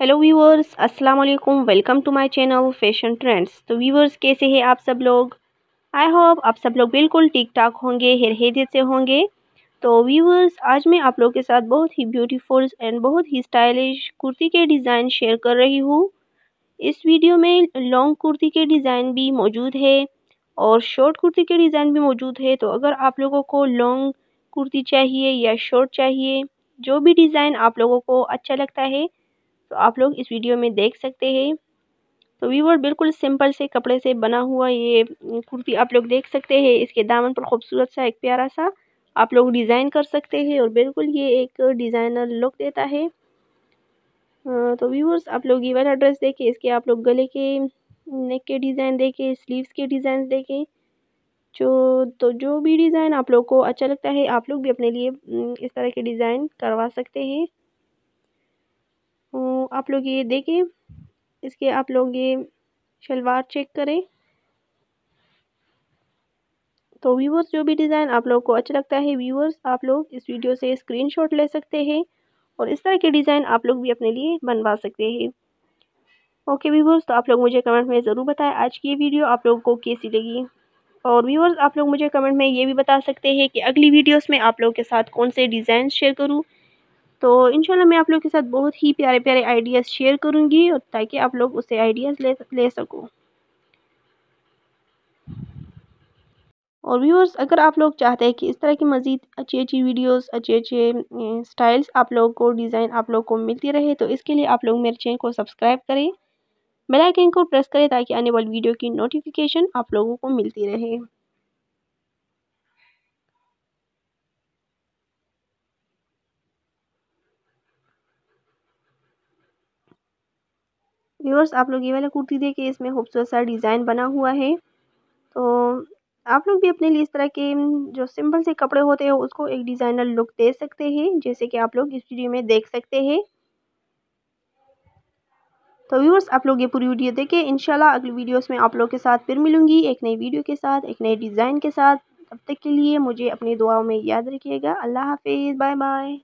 hello viewers अस्सलाम वालेकुम welcome to my channel fashion trends तो व्यूवर्स कैसे हैं आप सब लोग आई होप आप सब लोग बिल्कुल ठीक ठाक होंगे हेर हेदत से होंगे तो व्यूवर्स आज मैं आप लोगों के साथ बहुत ही ब्यूटीफुल एंड बहुत ही स्टाइलिश कुर्ती के डिज़ाइन शेयर कर रही हूँ इस वीडियो में लॉन्ग कुर्ती के डिज़ाइन भी मौजूद है और शॉर्ट कुर्ती के डिज़ाइन भी मौजूद है तो अगर आप लोगों को लॉन्ग कुर्ती चाहिए या शॉर्ट चाहिए जो भी डिज़ाइन आप लोगों को अच्छा लगता है तो आप लोग इस वीडियो में देख सकते हैं तो वीवर बिल्कुल सिंपल से कपड़े से बना हुआ ये कुर्ती आप लोग देख सकते हैं इसके दामन पर खूबसूरत सा एक प्यारा सा आप लोग डिज़ाइन कर सकते हैं और बिल्कुल ये एक डिज़ाइनर लुक देता है तो व्यूवर्स आप लोग ये वाला ड्रेस देखें इसके आप लोग गले के नेक के डिज़ाइन देखें स्लीव्स के डिज़ाइन देखें जो तो जो भी डिज़ाइन आप लोग को अच्छा लगता है आप लोग भी अपने लिए हम्म, इस तरह के डिज़ाइन करवा सकते हैं तो आप लोग ये देखें इसके आप लोग ये शलवार चेक करें तो व्यूवर्स जो भी डिज़ाइन आप लोग को अच्छा लगता है व्यूवर्स आप लोग इस वीडियो से स्क्रीनशॉट ले सकते हैं और इस तरह के डिज़ाइन आप लोग भी अपने लिए बनवा सकते हैं ओके व्यूवर्स तो आप लोग मुझे कमेंट में ज़रूर बताएं आज की ये वीडियो आप लोगों को कैसी लगी और व्यूवर्स आप लोग मुझे कमेंट में ये भी बता सकते हैं कि अगली वीडियोज़ में आप लोगों के साथ कौन से डिज़ाइन शेयर करूँ तो इनशाला मैं आप लोग के साथ बहुत ही प्यारे प्यारे आइडियाज़ शेयर करूँगी और ताकि आप लोग उससे आइडियाज़ ले ले सको और व्यूअर्स अगर आप लोग चाहते हैं कि इस तरह की मज़ीद अच्छी अच्छी वीडियोस अच्छे अच्छे स्टाइल्स आप लोग को डिज़ाइन आप लोग को मिलती रहे तो इसके लिए आप लोग मेरे चैनल को सब्सक्राइब करें बेल आइकन को प्रेस करें ताकि आने वाली वीडियो की नोटिफिकेशन आप लोगों को मिलती रहे व्यूअर्स आप लोग ये वाला कुर्ती देखिए इसमें खूबसूरत सा डिज़ाइन बना हुआ है तो आप लोग भी अपने लिए इस तरह के जो सिंपल से कपड़े होते हैं उसको एक डिज़ाइनर लुक दे सकते हैं जैसे कि आप लोग इस वीडियो में देख सकते हैं तो व्यूअर्स आप लोग ये पूरी वीडियो देखें इंशाल्लाह अगली वीडियोस में आप लोग के साथ फिर मिलूंगी एक नई वीडियो के साथ एक नए डिज़ाइन के साथ तब तक के लिए मुझे अपनी दुआओं में याद रखिएगा अल्लाह हाफिज़ बाय बाय